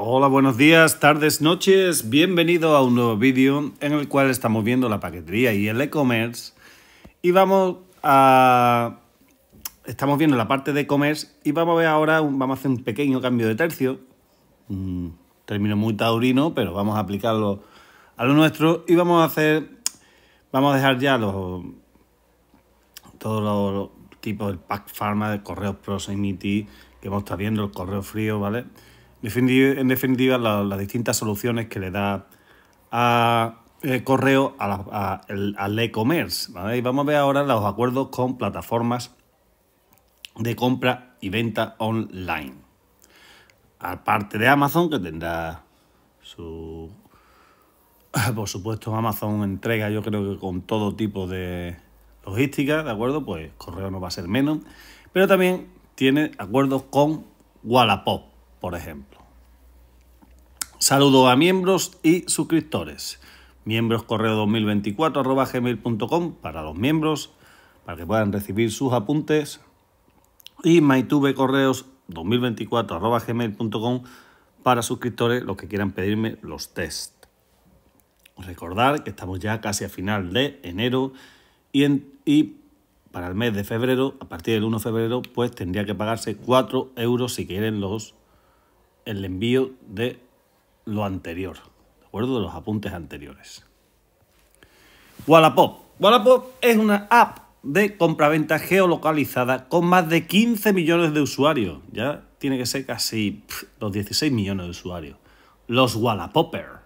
Hola, buenos días, tardes, noches. Bienvenido a un nuevo vídeo en el cual estamos viendo la paquetería y el e-commerce. Y vamos a... Estamos viendo la parte de e-commerce y vamos a ver ahora, vamos a hacer un pequeño cambio de tercio. Un término muy taurino, pero vamos a aplicarlo a lo nuestro y vamos a hacer... Vamos a dejar ya los... Todos los tipos, del pack pharma, de correo proximity que hemos estado viendo, el correo frío, ¿vale? vale en definitiva, las distintas soluciones que le da a eh, correo al e-commerce. Y vamos a ver ahora los acuerdos con plataformas de compra y venta online. Aparte de Amazon, que tendrá su... Por supuesto, Amazon entrega, yo creo que con todo tipo de logística, ¿de acuerdo? Pues correo no va a ser menos. Pero también tiene acuerdos con Wallapop por ejemplo. Saludo a miembros y suscriptores. Miembros correo gmail.com para los miembros, para que puedan recibir sus apuntes. Y mytube correos gmail.com para suscriptores, los que quieran pedirme los test. Recordar que estamos ya casi a final de enero y, y para el mes de febrero, a partir del 1 de febrero, pues tendría que pagarse 4 euros si quieren los el envío de lo anterior, ¿de acuerdo? De los apuntes anteriores. Wallapop. Wallapop es una app de compraventa geolocalizada con más de 15 millones de usuarios. Ya tiene que ser casi los 16 millones de usuarios. Los Wallapopper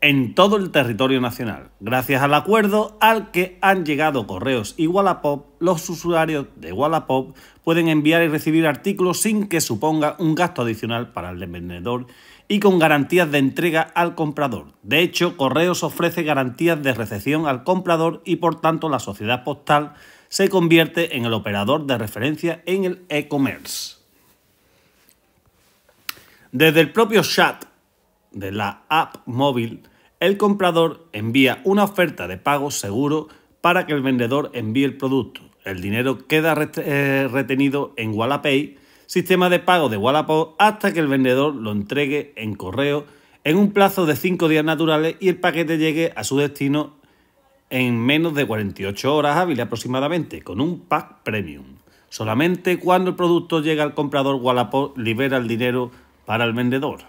en todo el territorio nacional, gracias al acuerdo al que han llegado correos y Wallapop, los usuarios de Wallapop pueden enviar y recibir artículos sin que suponga un gasto adicional para el vendedor y con garantías de entrega al comprador. De hecho, Correos ofrece garantías de recepción al comprador y por tanto la sociedad postal se convierte en el operador de referencia en el e-commerce. Desde el propio chat de la app móvil, el comprador envía una oferta de pago seguro para que el vendedor envíe el producto. El dinero queda eh, retenido en Wallapay, sistema de pago de Wallapop, hasta que el vendedor lo entregue en correo en un plazo de 5 días naturales y el paquete llegue a su destino en menos de 48 horas hábiles aproximadamente, con un pack premium. Solamente cuando el producto llega al comprador, Wallapop libera el dinero para el vendedor.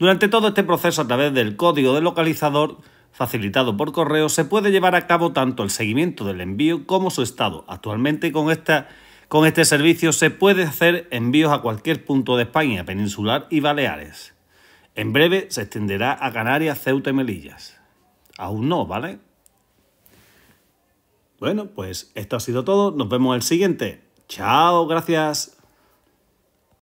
Durante todo este proceso a través del código de localizador facilitado por correo se puede llevar a cabo tanto el seguimiento del envío como su estado. Actualmente con, esta, con este servicio se puede hacer envíos a cualquier punto de España, peninsular y Baleares. En breve se extenderá a Canarias, Ceuta y Melillas. Aún no, ¿vale? Bueno, pues esto ha sido todo. Nos vemos el siguiente. Chao, gracias.